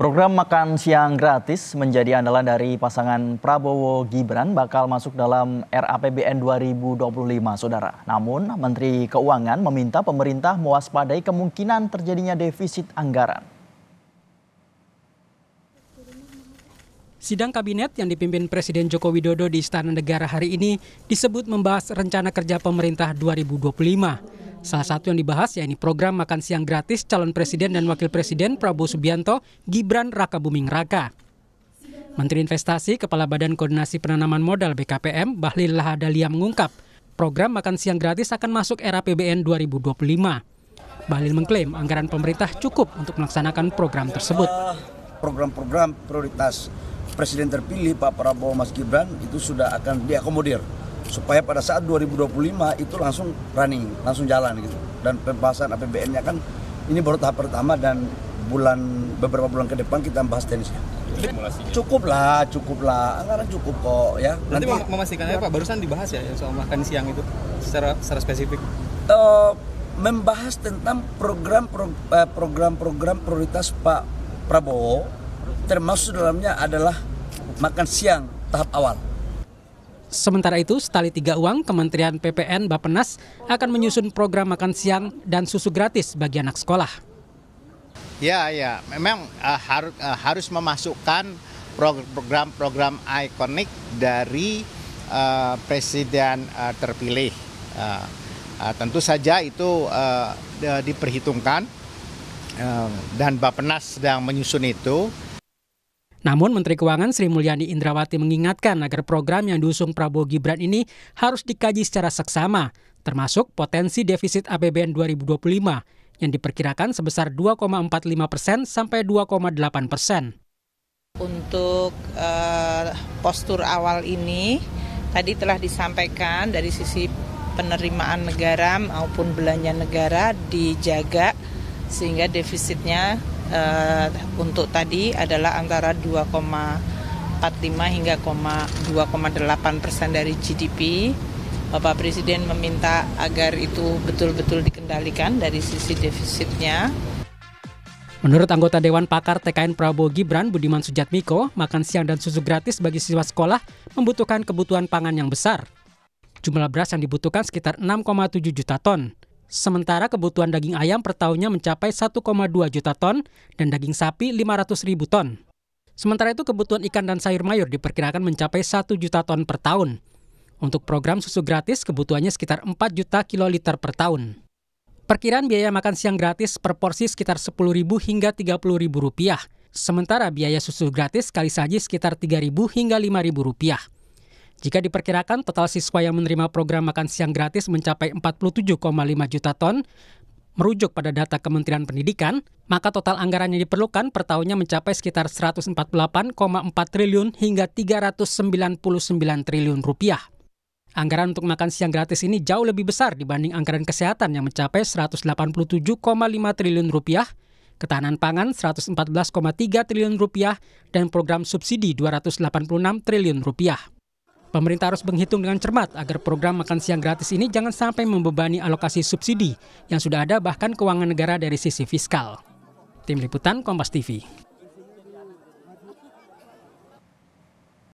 Program makan siang gratis menjadi andalan dari pasangan Prabowo Gibran bakal masuk dalam RAPBN 2025, Saudara. Namun, Menteri Keuangan meminta pemerintah mewaspadai kemungkinan terjadinya defisit anggaran. Sidang kabinet yang dipimpin Presiden Joko Widodo di Istana Negara hari ini disebut membahas rencana kerja pemerintah 2025. Salah satu yang dibahas yaitu program makan siang gratis calon presiden dan wakil presiden Prabowo Subianto Gibran Raka Buming Raka. Menteri Investasi Kepala Badan Koordinasi Penanaman Modal BKPM Bahlil Lahadalia mengungkap program makan siang gratis akan masuk era PBN 2025. Bahlil mengklaim anggaran pemerintah cukup untuk melaksanakan program tersebut. Eh, program-program prioritas Presiden terpilih Pak Prabowo Mas Gibran itu sudah akan diakomodir supaya pada saat 2025 itu langsung running, langsung jalan gitu. Dan pembahasan APBN-nya kan ini baru tahap pertama dan bulan beberapa bulan ke depan kita bahas tenisnya. Cukup lah, cukup lah, anggaran cukup kok ya. Nanti, Nanti memastikan ya. Pak, barusan dibahas ya soal makan siang itu secara secara spesifik. Uh, membahas tentang program eh, program-program prioritas Pak Prabowo termasuk dalamnya adalah makan siang tahap awal. Sementara itu, setali tiga uang, Kementerian PPN Bapenas akan menyusun program makan siang dan susu gratis bagi anak sekolah. Ya, ya, memang uh, har uh, harus memasukkan program-program ikonik dari uh, presiden uh, terpilih. Uh, uh, tentu saja itu uh, diperhitungkan uh, dan Bapenas sedang menyusun itu namun Menteri Keuangan Sri Mulyani Indrawati mengingatkan agar program yang diusung Prabowo Gibran ini harus dikaji secara seksama, termasuk potensi defisit APBN 2025 yang diperkirakan sebesar 2,45 persen sampai 2,8 persen. Untuk uh, postur awal ini, tadi telah disampaikan dari sisi penerimaan negara maupun belanja negara dijaga sehingga defisitnya uh, untuk tadi adalah antara 2,45 hingga 2,8 persen dari GDP. Bapak Presiden meminta agar itu betul-betul dikendalikan dari sisi defisitnya. Menurut anggota Dewan Pakar TKN Prabowo Gibran Budiman Sujatmiko, makan siang dan susu gratis bagi siswa sekolah membutuhkan kebutuhan pangan yang besar. Jumlah beras yang dibutuhkan sekitar 6,7 juta ton. Sementara kebutuhan daging ayam per tahunnya mencapai 1,2 juta ton dan daging sapi 500 ribu ton. Sementara itu kebutuhan ikan dan sayur mayur diperkirakan mencapai 1 juta ton per tahun. Untuk program susu gratis kebutuhannya sekitar 4 juta kiloliter per tahun. Perkiraan biaya makan siang gratis per porsi sekitar 10 10000 hingga ribu rupiah. Sementara biaya susu gratis kali saji sekitar 3 3000 hingga ribu rupiah. Jika diperkirakan total siswa yang menerima program makan siang gratis mencapai 47,5 juta ton, merujuk pada data Kementerian Pendidikan, maka total anggaran yang diperlukan per tahunnya mencapai sekitar 148,4 triliun hingga 399 triliun rupiah. Anggaran untuk makan siang gratis ini jauh lebih besar dibanding anggaran kesehatan yang mencapai 187,5 triliun rupiah, ketahanan pangan 114,3 triliun rupiah, dan program subsidi 286 triliun rupiah. Pemerintah harus menghitung dengan cermat agar program makan siang gratis ini jangan sampai membebani alokasi subsidi yang sudah ada bahkan keuangan negara dari sisi fiskal. Tim Liputan Kompas TV